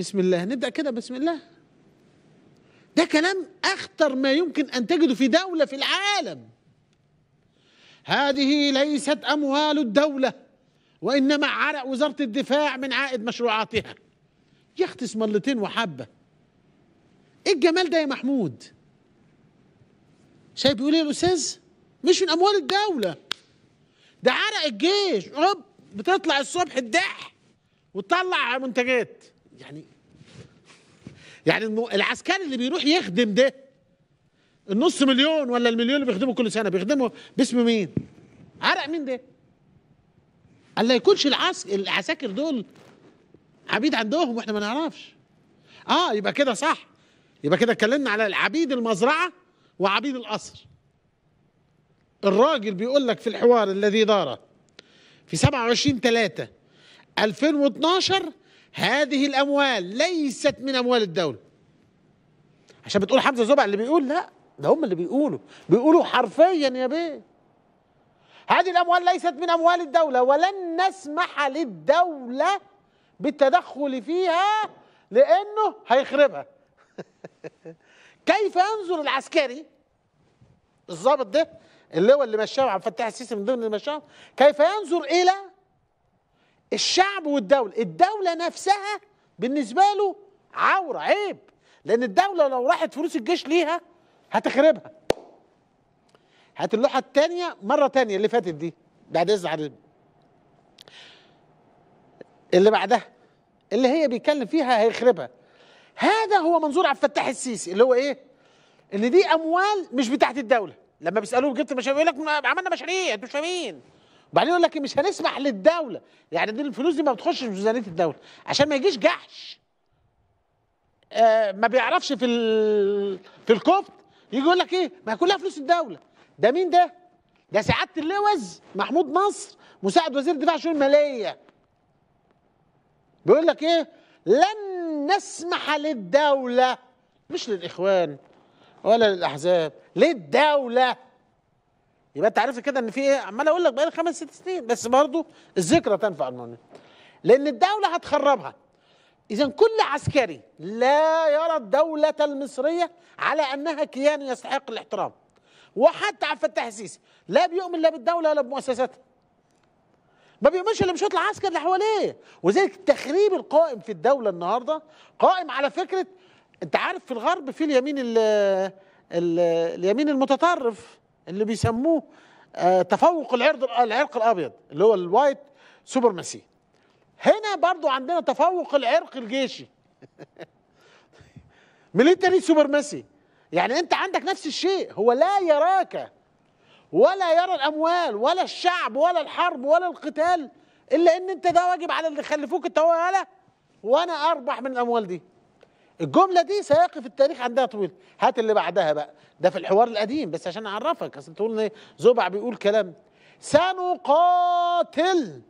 بسم الله نبدا كده بسم الله ده كلام اخطر ما يمكن ان تجده في دوله في العالم هذه ليست اموال الدوله وانما عرق وزاره الدفاع من عائد مشروعاتها اختي مرتين وحبه ايه الجمال ده يا محمود شايف بيقول ايه الاستاذ مش من اموال الدوله ده عرق الجيش هوب بتطلع الصبح تدح وتطلع منتجات يعني يعني العسكري اللي بيروح يخدم ده النص مليون ولا المليون اللي بيخدمه كل سنه بيخدمه باسم مين؟ عرق مين ده؟ الا يكونش العساكر دول عبيد عندهم واحنا ما نعرفش اه يبقى كده صح يبقى كده اتكلمنا على عبيد المزرعه وعبيد القصر الراجل بيقول لك في الحوار الذي دار في 27 3 2012 هذه الاموال ليست من اموال الدوله عشان بتقول حمزه زبع اللي بيقول لا ده هم اللي بيقولوا بيقولوا حرفيا يا بيه هذه الاموال ليست من اموال الدوله ولن نسمح للدوله بالتدخل فيها لانه هيخربها كيف ينظر العسكري الضابط ده اللي هو اللي مشاه عبد الفتاح السيسي من ضمن اللي مشاه كيف ينظر الى الشعب والدولة الدولة نفسها بالنسبة له عورة عيب لأن الدولة لو راحت فلوس الجيش ليها هتخربها هات اللوحة التانية مرة تانية اللي فاتت دي بعد إذن حضرتك اللي بعدها اللي هي بيتكلم فيها هيخربها هذا هو منظور عبد الفتاح السيسي اللي هو ايه ان دي اموال مش بتاعت الدوله لما بيسالوه جبت مشاريع يقول لك عملنا مشاريع انتوا مش فاهمين وبعدين يقول لك مش هنسمح للدوله يعني دي الفلوس دي ما بتخشش في ميزانيه الدوله عشان ما يجيش جحش آه ما بيعرفش في في الكفت يجي يقول لك ايه ما كلها فلوس الدوله ده مين ده ده سعاده اللوز محمود نصر مساعد وزير الدفاع شؤون الماليه بيقول لك ايه لن نسمح للدوله مش للاخوان ولا للاحزاب للدوله يبقى انت عارف كده ان في ايه عمال اقول لك بقالي خمس ست سنين بس برضه الذكرى تنفع المؤمنين لان الدوله هتخربها اذا كل عسكري لا يرى الدوله المصريه على انها كيان يستحق الاحترام وحتى عبد الفتاح السيسي لا بيؤمن لا بالدوله ولا بمؤسساتها ما بيؤمنش الا بشوط العسكر اللي حواليه وذلك التخريب القائم في الدوله النهارده قائم على فكره انت عارف في الغرب في اليمين الـ الـ اليمين المتطرف اللي بيسموه آه، تفوق العرض العرق الابيض اللي هو الوايت سوبرماسي هنا برضو عندنا تفوق العرق الجيشي ميليتري سوبرماسي يعني انت عندك نفس الشيء هو لا يراك ولا يرى الاموال ولا الشعب ولا الحرب ولا القتال الا ان انت ده واجب على اللي خلفوك التوالى وانا اربح من الاموال دي الجملة دي سيقف التاريخ عندها طويل هات اللي بعدها بقى ده في الحوار القديم بس عشان أعرفك أصل تقول إيه زبع بيقول كلام سنقاتل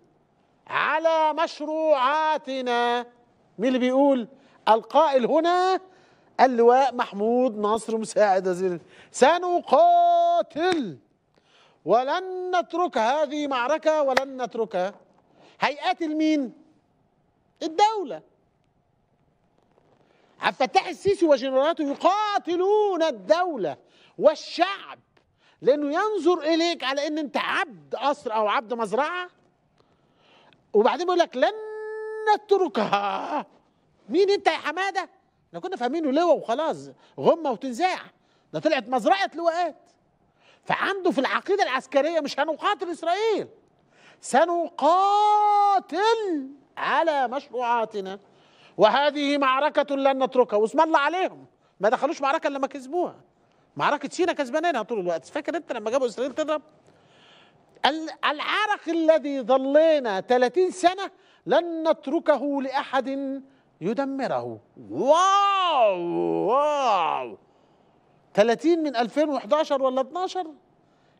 على مشروعاتنا مين اللي بيقول القائل هنا اللواء محمود ناصر مساعد وزير سنقاتل ولن نترك هذه معركة ولن نتركها هيئات المين الدولة عبد الفتاح السيسي وجنرالاته يقاتلون الدولة والشعب لأنه ينظر إليك على أن أنت عبد قصر أو عبد مزرعة وبعدين بيقول لك لن نتركها مين أنت يا حمادة؟ احنا كنا فاهمينه لواء وخلاص غمة وتنزاع ده طلعت مزرعة لواءات فعنده في العقيدة العسكرية مش هنقاتل إسرائيل سنقاتل على مشروعاتنا وهذه معركة لن نتركها واسم الله عليهم ما دخلوش معركة إلا لما كسبوها معركة سينا كسبانينها طول الوقت فاكر أنت لما جابوا إسرائيل تضرب العرق الذي ظلينا 30 سنة لن نتركه لأحد يدمره واو واو 30 من 2011 ولا 12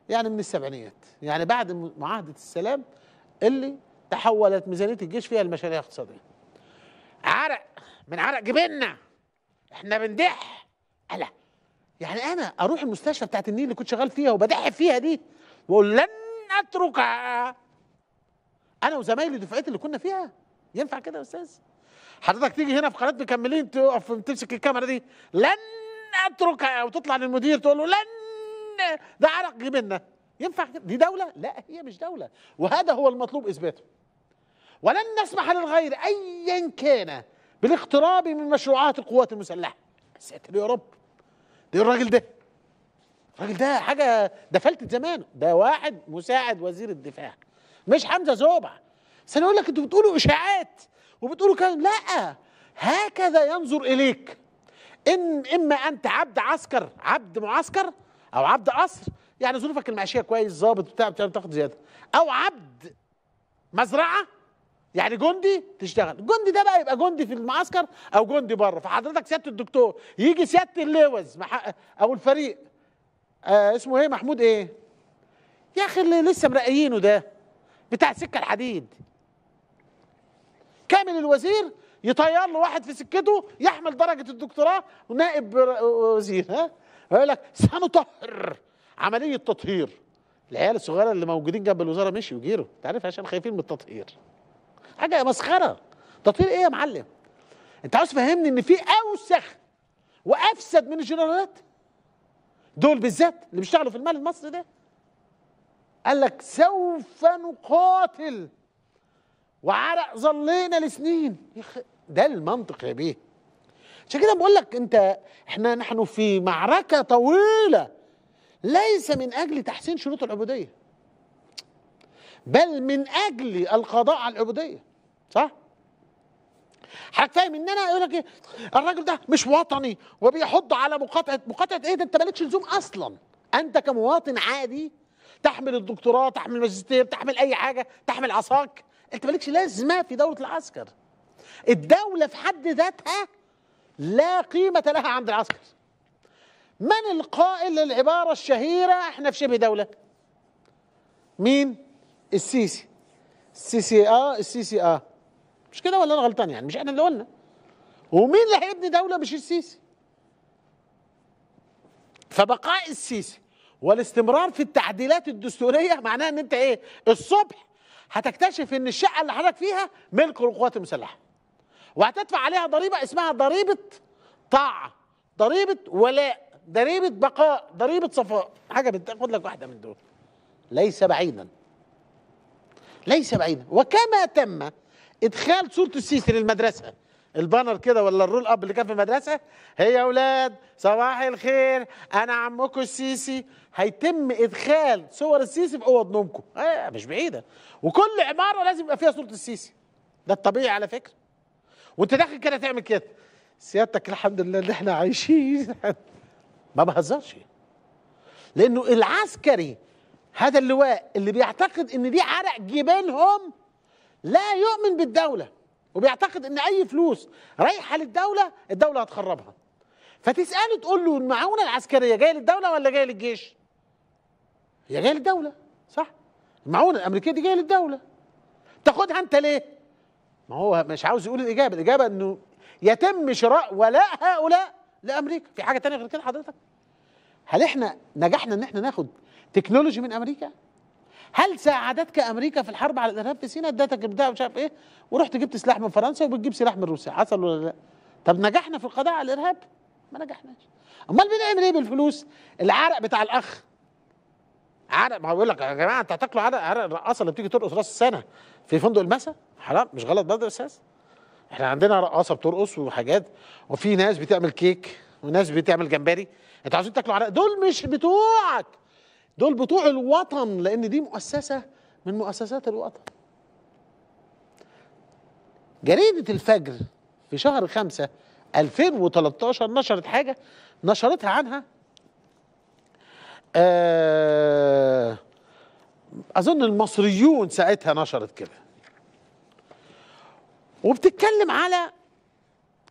يعني من السبعينيات يعني بعد معاهدة السلام اللي تحولت ميزانية الجيش فيها المشاريع الاقتصادية عرق من عرق جبيننا احنا بندح ألا يعني انا اروح المستشفى بتاعت النيل اللي كنت شغال فيها وبدح فيها دي واقول لن اترك انا وزمايلي دفعتي اللي كنا فيها ينفع كده يا استاذ حضرتك تيجي هنا في قناه مكملين تقف تمسك الكاميرا دي لن اترك وتطلع للمدير تقول له لن ده عرق جبنا ينفع كده دي دوله لا هي مش دوله وهذا هو المطلوب اثباته ولن نسمح للغير أيا كان بالاقتراب من مشروعات القوات المسلحة ساتر يا رب ده إيه الراجل ده الراجل ده حاجة ده فلت زمانه ده واحد مساعد وزير الدفاع مش حمزة زوبع انا يقول لك انتوا بتقولوا إشاعات وبتقولوا كلام لا هكذا ينظر إليك إن إما أنت عبد عسكر عبد معسكر أو عبد قصر يعني ظروفك المعيشيه كويس ظابط بتاع بتاخد زياده او عبد مزرعه يعني جندي تشتغل الجندي ده بقى يبقى جندي في المعسكر او جندي بره فحضرتك سياده الدكتور يجي سياده اللوز او الفريق آه اسمه ايه محمود ايه يا اخي اللي لسه مرقيينه ده بتاع السكه الحديد كامل الوزير يطير له واحد في سكته يحمل درجه الدكتوراه ونائب وزير ها يقول لك سنطهر عمليه تطهير العيال الصغيره اللي موجودين جنب الوزاره مشيوا وجيروا انت عارف عشان خايفين من التطهير حاجه مسخره تطهير ايه يا معلم انت عاوز تفهمني ان في اوسخ وافسد من الجنرالات دول بالذات اللي بيشتغلوا في المال المصري ده قال لك سوف نقاتل وعرق ظلينا لسنين ده المنطق يا بيه عشان كده بقول لك انت احنا نحن في معركه طويله ليس من اجل تحسين شروط العبوديه بل من اجل القضاء على العبوديه صح؟ ان انا يقول لك ايه الراجل ده مش وطني وبيحض على مقاطعه مقاطعه ايه ده انت مالكش لزوم اصلا انت كمواطن عادي تحمل الدكتوراه تحمل الماجستير تحمل اي حاجه تحمل عصاك انت مالكش لازمه في دوله العسكر الدوله في حد ذاتها لا قيمه لها عند العسكر من القائل للعباره الشهيره احنا في شبه دوله مين السيسي السيسي اه السيسي اه مش كده ولا انا غلطان يعني مش احنا اللي قلنا ومين اللي هيبني دوله مش السيسي فبقاء السيسي والاستمرار في التعديلات الدستوريه معناها ان انت ايه الصبح هتكتشف ان الشقه اللي حضرتك فيها ملك للقوات المسلحه وهتدفع عليها ضريبه اسمها ضريبه طاعه ضريبه ولاء ضريبه بقاء ضريبه صفاء حاجه بتاخد لك واحده من دول ليس بعيدا ليس بعيدا وكما تم ادخال صوره السيسي للمدرسه البانر كده ولا الرول اب اللي كان في المدرسه هي يا اولاد صباح الخير انا عمكم السيسي هيتم ادخال صور السيسي في اوض نومكم آه مش بعيده وكل عماره لازم يبقى فيها صوره السيسي ده الطبيعي على فكره وانت داخل كده تعمل كده سيادتك الحمد لله اللي احنا عايشين ما بهزرش لانه العسكري هذا اللواء اللي بيعتقد ان دي عرق جبينهم لا يؤمن بالدولة وبيعتقد ان اي فلوس رايحة للدولة الدولة هتخربها فتسأله تقول له المعونة العسكرية جاية للدولة ولا جاية للجيش هي جاية للدولة صح المعونة الامريكية دي جاية للدولة تاخدها انت ليه ما هو مش عاوز يقول الاجابة الاجابة انه يتم شراء ولاء هؤلاء لامريكا في حاجة تانية غير كده حضرتك هل احنا نجحنا ان احنا ناخد تكنولوجي من امريكا هل ساعدتك امريكا في الحرب على الارهاب في سيناء ادتك بتاع مش عارف ايه ورحت جبت سلاح من فرنسا وبتجيب سلاح من روسيا حصل ولا لا طب نجحنا في القضاء على الارهاب ما نجحناش امال بنعمل ايه بالفلوس العرق بتاع الاخ عرق ما بقول لك يا جماعه انت هتاكلوا عرق عرق الرقاصه اللي بتيجي ترقص راس السنه في فندق المسا حرام مش غلط برضه يا استاذ احنا عندنا رقاصه بترقص وحاجات وفي ناس بتعمل كيك وناس بتعمل جمبري انتوا عايزين تاكلوا عرق دول مش بتوعك دول بتوع الوطن لأن دي مؤسسة من مؤسسات الوطن جريدة الفجر في شهر خمسة 2013 نشرت حاجة نشرتها عنها آه أظن المصريون ساعتها نشرت كده وبتتكلم على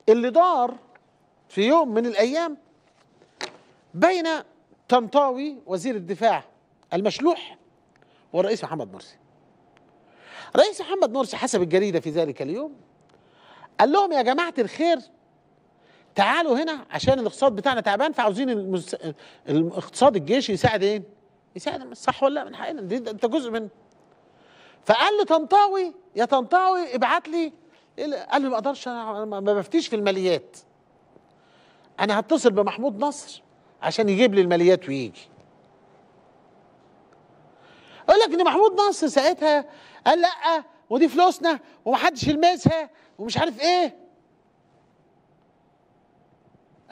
اللي دار في يوم من الأيام بين طنطاوي وزير الدفاع المشلوح والرئيس محمد مرسي رئيس محمد مرسي حسب الجريدة في ذلك اليوم قال لهم يا جماعة الخير تعالوا هنا عشان الاقتصاد بتاعنا تعبان فعاوزين المس... الاقتصاد الجيش يساعد ايه؟ يساعد صح ولا من حقنا دي انت جزء منه فقال طنطاوي يا طنطاوي ابعت لي قال له ما اقدرش انا ما بفتيش في الماليات انا هتصل بمحمود نصر عشان يجيب لي الماليات ويجي اقول لك ان محمود نصر ساعتها قال لا ودي فلوسنا ومحدش يلمسها ومش عارف ايه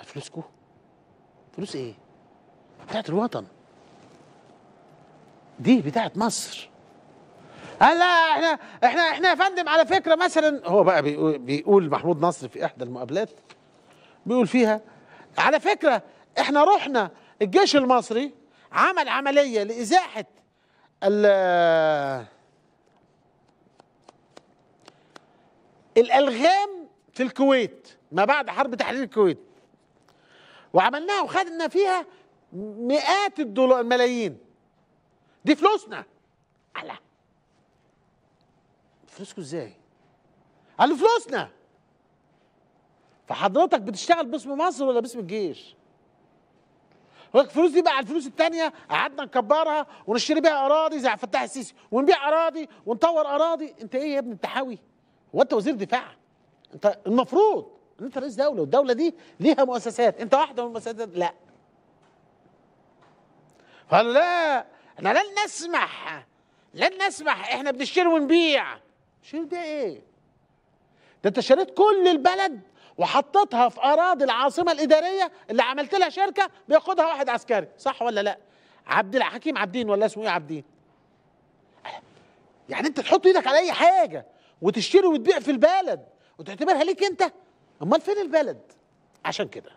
فلوسكو فلوس ايه بتاعت الوطن دي بتاعت مصر قال لا احنا احنا احنا يا فندم على فكره مثلا هو بقى بيقول محمود نصر في احدى المقابلات بيقول فيها على فكره احنا رحنا الجيش المصري عمل عملية لإزاحة الألغام في الكويت ما بعد حرب تحرير الكويت وعملناها وخدنا فيها مئات الدولار الملايين دي فلوسنا على فلوسكم ازاي قال فلوسنا فحضرتك بتشتغل باسم مصر ولا باسم الجيش الفلوس دي بقى على الفلوس الثانيه قعدنا نكبرها ونشتري بيها اراضي زي عبد الفتاح السيسي ونبيع اراضي ونطور اراضي انت ايه يا ابني انت حاوي هو انت وزير دفاع انت المفروض ان انت رئيس دوله والدوله دي ليها مؤسسات انت واحده من المؤسسات لا قالوا لا احنا لن نسمح لن نسمح احنا بنشتري ونبيع شنو ده ايه ده انت شريت كل البلد وحطيتها في اراضي العاصمه الاداريه اللي عملت لها شركه بيقودها واحد عسكري صح ولا لا عبد حكيم عبدين ولا اسمه ايه عبدين يعني انت تحط ايدك على اي حاجه وتشتري وتبيع في البلد وتعتبرها ليك انت امال فين البلد عشان كده